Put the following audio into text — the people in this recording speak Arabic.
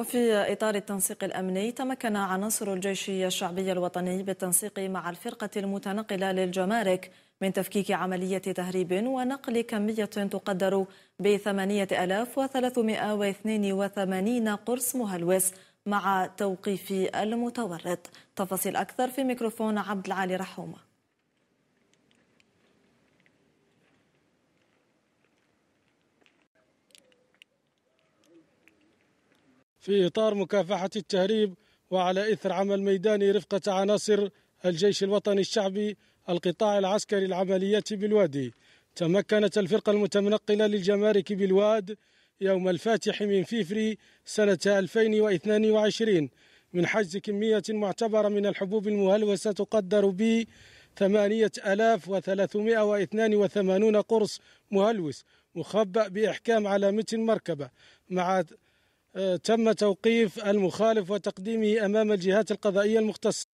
وفي إطار التنسيق الأمني تمكن عناصر الجيش الشعبي الوطني بالتنسيق مع الفرقة المتنقلة للجمارك من تفكيك عملية تهريب ونقل كمية تقدر ب 8382 قرص مهلوس مع توقيف المتورط تفاصيل أكثر في ميكروفون عبد العالي رحومه في إطار مكافحة التهريب وعلى إثر عمل ميداني رفقة عناصر الجيش الوطني الشعبي القطاع العسكري العمليات بالوادي تمكنت الفرقة المتنقلة للجمارك بالواد يوم الفاتح من فيفري سنة 2022 من حجز كمية معتبرة من الحبوب المهلوسة تقدر ب 8382 قرص مهلوس مخبأ بإحكام على متن مركبة مع آه، تم توقيف المخالف وتقديمه امام الجهات القضائيه المختصه